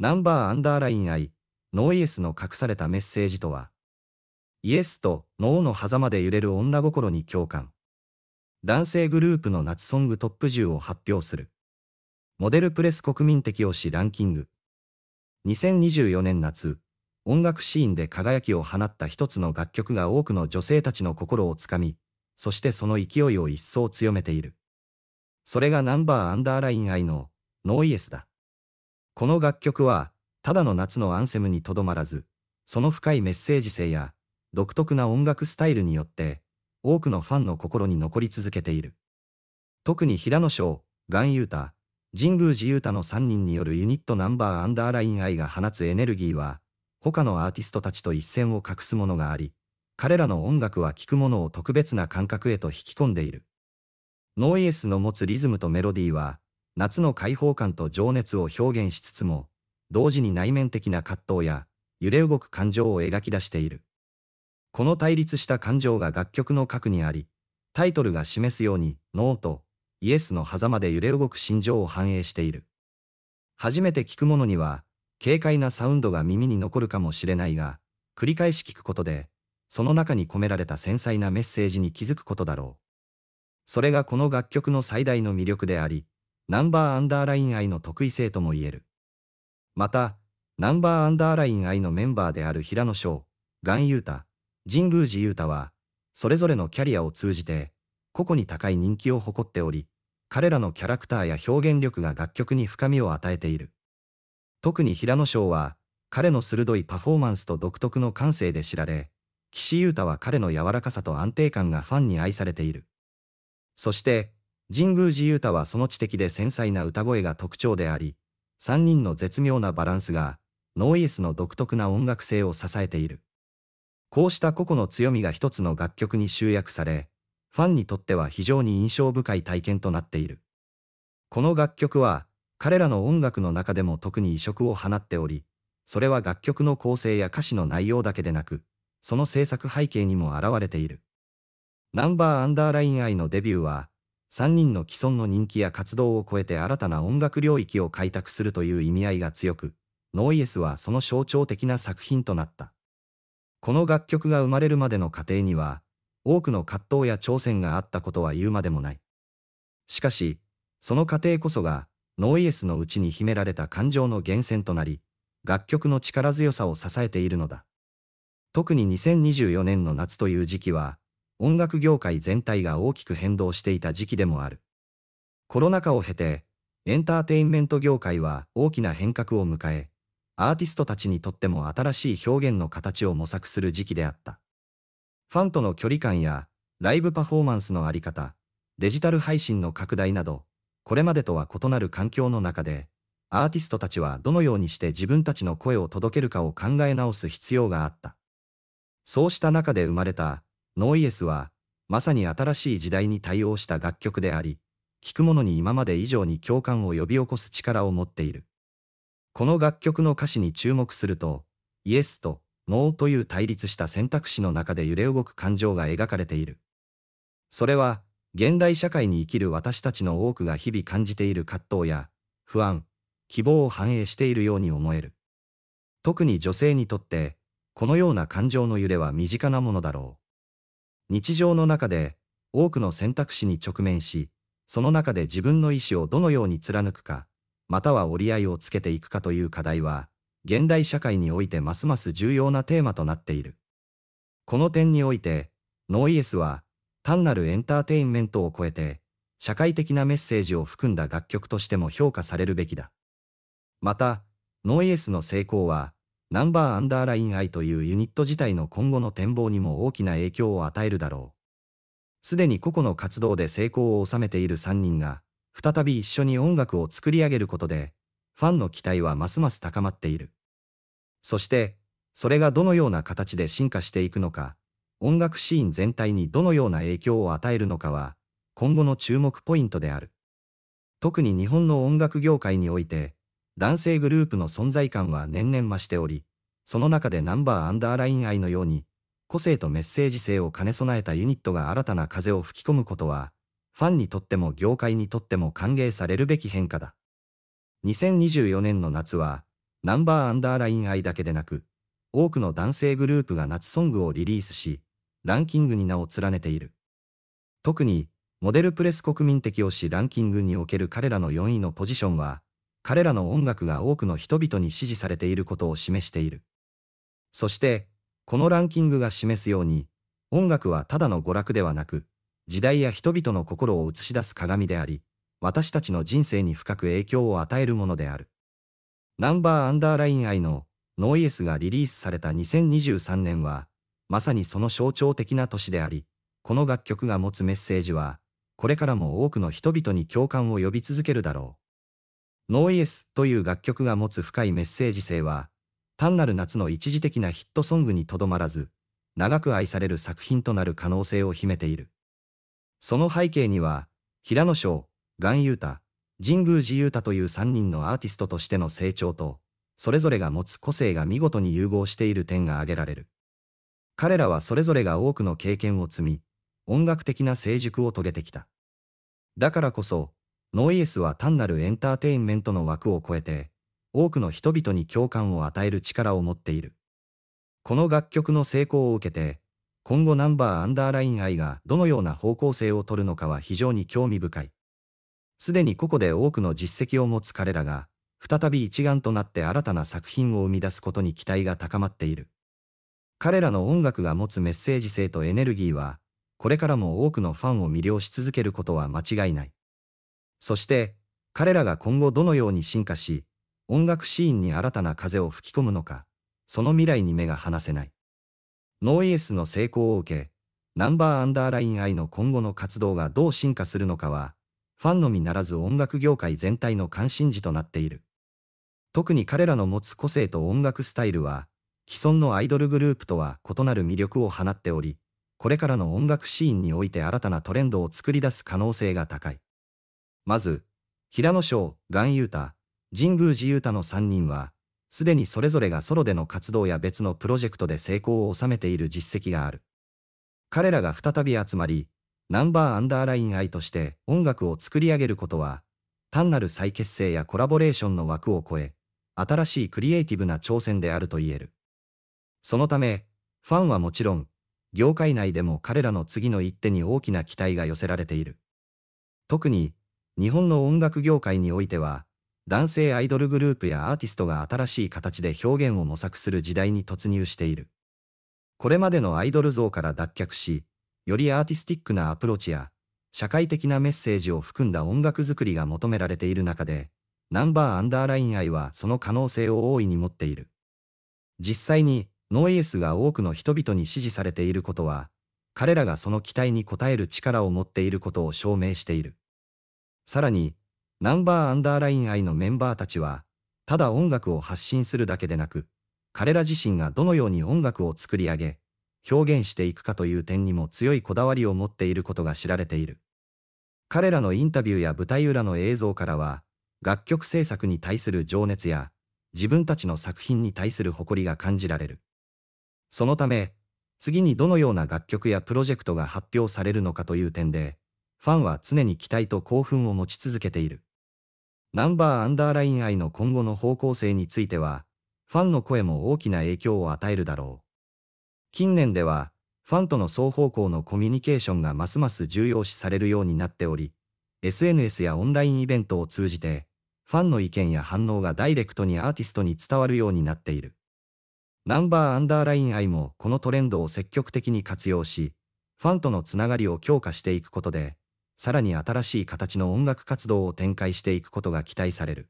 ナンバーアンダーライン I、ノーイエスの隠されたメッセージとは、イエスとノーの狭間で揺れる女心に共感。男性グループの夏ソングトップ10を発表する。モデルプレス国民的推しランキング。2024年夏、音楽シーンで輝きを放った一つの楽曲が多くの女性たちの心をつかみ、そしてその勢いを一層強めている。それがナンバーアンダーライン I のノーイエスだ。この楽曲は、ただの夏のアンセムにとどまらず、その深いメッセージ性や、独特な音楽スタイルによって、多くのファンの心に残り続けている。特に平野翔、ガンユータ、神宮寺ユータの3人によるユニットナンバーアンダーライン愛が放つエネルギーは、他のアーティストたちと一線を画すものがあり、彼らの音楽は聴くものを特別な感覚へと引き込んでいる。ノーイエスの持つリズムとメロディーは、夏の開放感と情熱を表現しつつも、同時に内面的な葛藤や揺れ動く感情を描き出している。この対立した感情が楽曲の核にあり、タイトルが示すように、ノーとイエスの狭間で揺れ動く心情を反映している。初めて聴く者には、軽快なサウンドが耳に残るかもしれないが、繰り返し聞くことで、その中に込められた繊細なメッセージに気づくことだろう。それがこの楽曲の最大の魅力であり、ナンバーアンダーライン愛の得意性とも言える。また、ナンバーアンダーライン愛のメンバーである平野翔、岩優太、神宮寺優太は、それぞれのキャリアを通じて、個々に高い人気を誇っており、彼らのキャラクターや表現力が楽曲に深みを与えている。特に平野翔は、彼の鋭いパフォーマンスと独特の感性で知られ、岸優太は彼の柔らかさと安定感がファンに愛されている。そして、神宮寺勇太はその知的で繊細な歌声が特徴であり、3人の絶妙なバランスが、ノーイエスの独特な音楽性を支えている。こうした個々の強みが一つの楽曲に集約され、ファンにとっては非常に印象深い体験となっている。この楽曲は、彼らの音楽の中でも特に異色を放っており、それは楽曲の構成や歌詞の内容だけでなく、その制作背景にも現れている。ナンバーアンダーラインアイのデビューは、3人の既存の人気や活動を超えて新たな音楽領域を開拓するという意味合いが強く、ノイエスはその象徴的な作品となった。この楽曲が生まれるまでの過程には、多くの葛藤や挑戦があったことは言うまでもない。しかし、その過程こそが、ノイエスのうちに秘められた感情の源泉となり、楽曲の力強さを支えているのだ。特に2024年の夏という時期は、音楽業界全体が大きく変動していた時期でもある。コロナ禍を経て、エンターテインメント業界は大きな変革を迎え、アーティストたちにとっても新しい表現の形を模索する時期であった。ファンとの距離感や、ライブパフォーマンスのあり方、デジタル配信の拡大など、これまでとは異なる環境の中で、アーティストたちはどのようにして自分たちの声を届けるかを考え直す必要があった。そうした中で生まれたノーイエスは、まさに新しい時代に対応した楽曲であり、聴く者に今まで以上に共感を呼び起こす力を持っている。この楽曲の歌詞に注目すると、イエスとノーという対立した選択肢の中で揺れ動く感情が描かれている。それは、現代社会に生きる私たちの多くが日々感じている葛藤や、不安、希望を反映しているように思える。特に女性にとって、このような感情の揺れは身近なものだろう。日常の中で多くの選択肢に直面し、その中で自分の意思をどのように貫くか、または折り合いをつけていくかという課題は、現代社会においてますます重要なテーマとなっている。この点において、ノーイエスは、単なるエンターテインメントを超えて、社会的なメッセージを含んだ楽曲としても評価されるべきだ。また、ノーイエスの成功は、ナンバーアンダーライン I というユニット自体の今後の展望にも大きな影響を与えるだろう。すでに個々の活動で成功を収めている3人が、再び一緒に音楽を作り上げることで、ファンの期待はますます高まっている。そして、それがどのような形で進化していくのか、音楽シーン全体にどのような影響を与えるのかは、今後の注目ポイントである。特に日本の音楽業界において、男性グループの存在感は年々増しており、その中でナンバーアンダーライン愛のように、個性とメッセージ性を兼ね備えたユニットが新たな風を吹き込むことは、ファンにとっても業界にとっても歓迎されるべき変化だ。2024年の夏は、ナンバーアンダーライン愛だけでなく、多くの男性グループが夏ソングをリリースし、ランキングに名を連ねている。特に、モデルプレス国民的推しランキングにおける彼らの4位のポジションは、彼らの音楽が多くの人々に支持されていることを示している。そして、このランキングが示すように、音楽はただの娯楽ではなく、時代や人々の心を映し出す鏡であり、私たちの人生に深く影響を与えるものである。ナンバーアンダーライン愛のノイエスがリリースされた2023年は、まさにその象徴的な年であり、この楽曲が持つメッセージは、これからも多くの人々に共感を呼び続けるだろう。ノーイエスという楽曲が持つ深いメッセージ性は、単なる夏の一時的なヒットソングにとどまらず、長く愛される作品となる可能性を秘めている。その背景には、平野翔、岩優太、神宮寺優太という3人のアーティストとしての成長と、それぞれが持つ個性が見事に融合している点が挙げられる。彼らはそれぞれが多くの経験を積み、音楽的な成熟を遂げてきた。だからこそ、ノイエスは単なるエンターテインメントの枠を超えて、多くの人々に共感を与える力を持っている。この楽曲の成功を受けて、今後ナンバーアンダーライン愛がどのような方向性をとるのかは非常に興味深い。すでにここで多くの実績を持つ彼らが、再び一丸となって新たな作品を生み出すことに期待が高まっている。彼らの音楽が持つメッセージ性とエネルギーは、これからも多くのファンを魅了し続けることは間違いない。そして、彼らが今後どのように進化し、音楽シーンに新たな風を吹き込むのか、その未来に目が離せない。ノーイエスの成功を受け、ナンバーアンダーラインアイの今後の活動がどう進化するのかは、ファンのみならず音楽業界全体の関心事となっている。特に彼らの持つ個性と音楽スタイルは、既存のアイドルグループとは異なる魅力を放っており、これからの音楽シーンにおいて新たなトレンドを作り出す可能性が高い。まず、平野翔、岩優太、神宮寺優太の3人は、すでにそれぞれがソロでの活動や別のプロジェクトで成功を収めている実績がある。彼らが再び集まり、ナンバーアンダーライン愛として音楽を作り上げることは、単なる再結成やコラボレーションの枠を超え、新しいクリエイティブな挑戦であると言える。そのため、ファンはもちろん、業界内でも彼らの次の一手に大きな期待が寄せられている。特に、日本の音楽業界においては、男性アイドルグループやアーティストが新しい形で表現を模索する時代に突入している。これまでのアイドル像から脱却し、よりアーティスティックなアプローチや、社会的なメッセージを含んだ音楽作りが求められている中で、ナンバーアンダーライン愛はその可能性を大いに持っている。実際に、ノイエスが多くの人々に支持されていることは、彼らがその期待に応える力を持っていることを証明している。さらに、ナンバーアンダーライン愛のメンバーたちは、ただ音楽を発信するだけでなく、彼ら自身がどのように音楽を作り上げ、表現していくかという点にも強いこだわりを持っていることが知られている。彼らのインタビューや舞台裏の映像からは、楽曲制作に対する情熱や、自分たちの作品に対する誇りが感じられる。そのため、次にどのような楽曲やプロジェクトが発表されるのかという点で、ファンは常に期待と興奮を持ち続けている。ナンバーアンダーライン愛の今後の方向性については、ファンの声も大きな影響を与えるだろう。近年では、ファンとの双方向のコミュニケーションがますます重要視されるようになっており、SNS やオンラインイベントを通じて、ファンの意見や反応がダイレクトにアーティストに伝わるようになっている。ナンバーアンダーライン愛もこのトレンドを積極的に活用し、ファンとのつながりを強化していくことで、さらに新しい形の音楽活動を展開していくことが期待される。